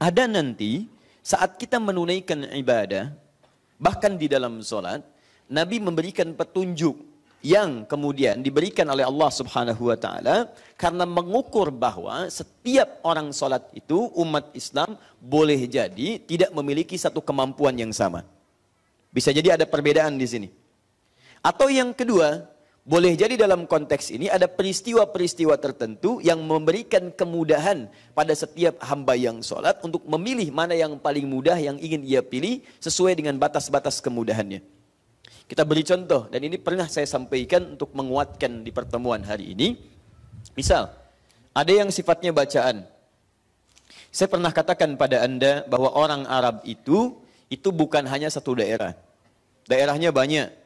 ada nanti saat kita menunaikan ibadah, bahkan di dalam sholat, Nabi memberikan petunjuk yang kemudian diberikan oleh Allah Subhanahu wa taala karena mengukur bahwa setiap orang sholat itu umat Islam boleh jadi tidak memiliki satu kemampuan yang sama. Bisa jadi ada perbedaan di sini. Atau yang kedua, boleh jadi dalam konteks ini ada peristiwa-peristiwa tertentu yang memberikan kemudahan pada setiap hamba yang sholat untuk memilih mana yang paling mudah yang ingin ia pilih sesuai dengan batas-batas kemudahannya. Kita beri contoh dan ini pernah saya sampaikan untuk menguatkan di pertemuan hari ini. Misal, ada yang sifatnya bacaan. Saya pernah katakan pada Anda bahwa orang Arab itu itu bukan hanya satu daerah. Daerahnya banyak,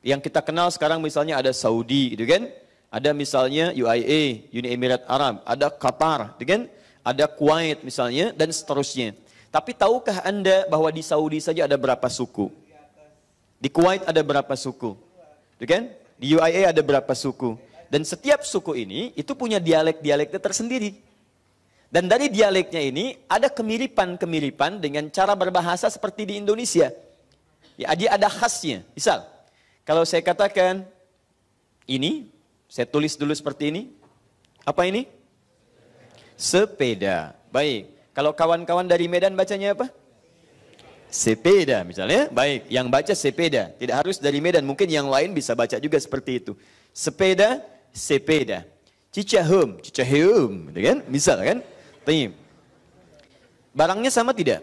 yang kita kenal sekarang misalnya ada Saudi, gitu kan? Ada misalnya UAE, Uni Emirat Arab, ada Qatar, gitu kan? Ada Kuwait misalnya dan seterusnya. Tapi tahukah Anda bahwa di Saudi saja ada berapa suku? Di Kuwait ada berapa suku? Gitu kan? Di UAE ada berapa suku? Dan setiap suku ini itu punya dialek-dialeknya tersendiri. Dan dari dialeknya ini ada kemiripan-kemiripan dengan cara berbahasa seperti di Indonesia. Ya, jadi ada khasnya. Misal, kalau saya katakan ini, saya tulis dulu seperti ini. Apa ini? Sepeda. Baik. Kalau kawan-kawan dari Medan bacanya apa? Sepeda misalnya. Baik. Yang baca sepeda. Tidak harus dari Medan. Mungkin yang lain bisa baca juga seperti itu. Sepeda, sepeda. Cicahum, cicahum. Gitu kan? Misal kan? Tanya. Barangnya sama tidak?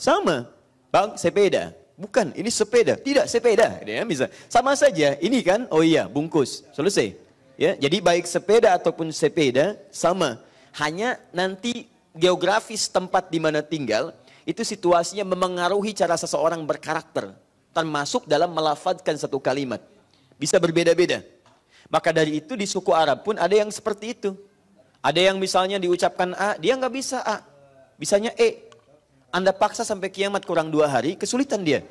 Sama. Bang, sepeda. Bukan, ini sepeda. Tidak, sepeda. Ya, bisa. Sama saja, ini kan, oh iya, bungkus. Selesai. Ya, jadi baik sepeda ataupun sepeda sama. Hanya nanti geografis tempat di mana tinggal itu situasinya memengaruhi cara seseorang berkarakter, termasuk dalam melafatkan satu kalimat. Bisa berbeda-beda. Maka dari itu di suku Arab pun ada yang seperti itu. Ada yang misalnya diucapkan A, dia nggak bisa A. Bisanya E, anda paksa sampai kiamat kurang dua hari, kesulitan dia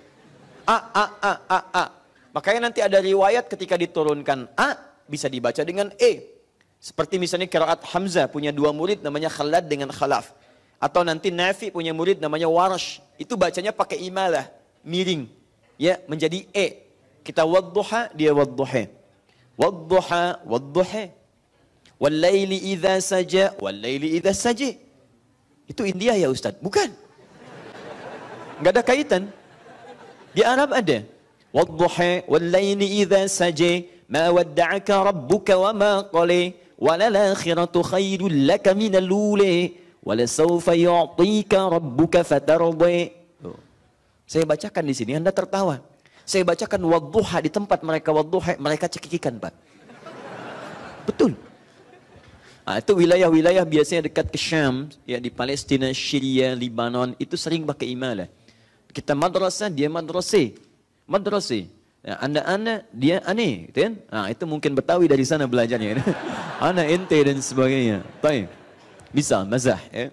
a, a, a, a, a. Makanya nanti ada riwayat ketika diturunkan a, bisa dibaca dengan e. Seperti misalnya kiraat Hamzah punya dua murid namanya Khalad dengan Khalaf. Atau nanti Nafi punya murid namanya Warsh Itu bacanya pakai imalah, miring. Ya, menjadi e. Kita wadduha, dia wadduha. Wadduha, wadduha. Wallayli idha saja, wallayli idha saja, Itu India ya Ustaz? Bukan. Nggak ada kaitan. Di Arab ada. Wadduha wallayli idha saji ma wadda'aka rabbuka wa ma qali akhiratu khairul laka minal lule walasawfa yu'tika rabbuka fatardi. Oh. Saya bacakan di sini, Anda tertawa. Saya bacakan wadduha di tempat mereka wadduha, mereka cekikikan, Pak. Betul. Nah, itu wilayah-wilayah biasanya dekat ke Syam, ya di Palestina, Syria, Lebanon, itu sering pakai imalah. Kita madrasah, dia madrasi. Madrasi. Ya, anda anak, dia ane, gitu kan? Nah, itu mungkin Betawi dari sana belajarnya. Kan? anak ente dan sebagainya. Baik. Bisa, mazah. Ya.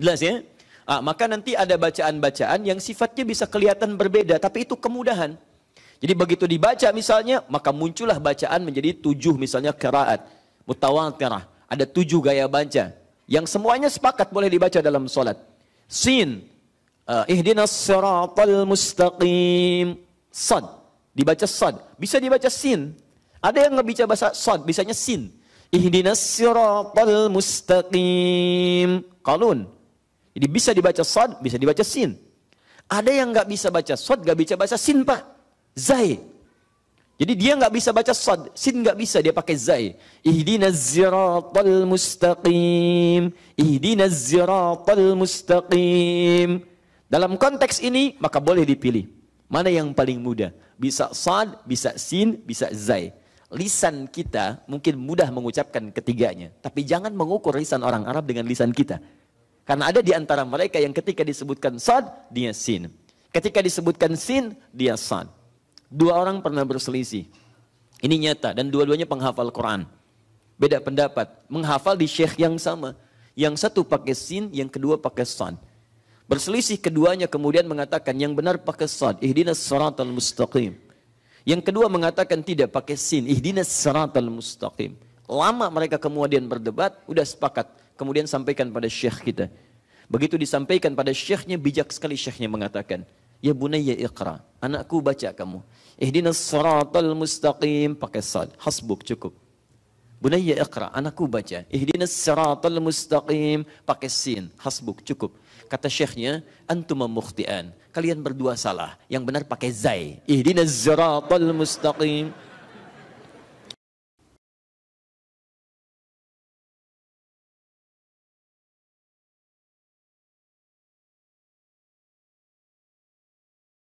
Jelas ya? Ah, maka nanti ada bacaan-bacaan yang sifatnya bisa kelihatan berbeda, tapi itu kemudahan. Jadi begitu dibaca misalnya, maka muncullah bacaan menjadi tujuh misalnya keraat, mutawatirah. Ada tujuh gaya baca. Yang semuanya sepakat boleh dibaca dalam solat. Sin, Uh, eh, ihdinas siratal mustaqim. Sad. Dibaca sad. Bisa dibaca sin. Ada yang nggak baca bahasa sad, bisanya sin. Ihdinas siratal mustaqim. Kalun. Jadi bisa dibaca sad, bisa dibaca sin. Ada yang nggak bisa baca sad, nggak bisa baca sin pak. Zai. Jadi dia nggak bisa baca sad, sin nggak bisa, dia pakai zai. Ihdinas siratal mustaqim. Ihdinas siratal mustaqim. Dalam konteks ini maka boleh dipilih. Mana yang paling mudah? Bisa sad, bisa sin, bisa zai. Lisan kita mungkin mudah mengucapkan ketiganya. Tapi jangan mengukur lisan orang Arab dengan lisan kita. Karena ada di antara mereka yang ketika disebutkan sad, dia sin. Ketika disebutkan sin, dia sad. Dua orang pernah berselisih. Ini nyata dan dua-duanya penghafal Quran. Beda pendapat. Menghafal di syekh yang sama. Yang satu pakai sin, yang kedua pakai sad. Berselisih keduanya kemudian mengatakan yang benar pakai sad, ihdinas siratal mustaqim. Yang kedua mengatakan tidak pakai sin, ihdinas siratal mustaqim. Lama mereka kemudian berdebat, udah sepakat. Kemudian sampaikan pada syekh kita. Begitu disampaikan pada syekhnya, bijak sekali syekhnya mengatakan, Ya bunayya iqra, anakku baca kamu. Ihdinas siratal mustaqim, pakai sad, hasbuk cukup. Bunayya iqra, anakku baca. Ihdinas siratal mustaqim, pakai sin, hasbuk, cukup. Kata syekhnya, antum mukhtian. Kalian berdua salah. Yang benar pakai zai. Ihdinas siratal mustaqim.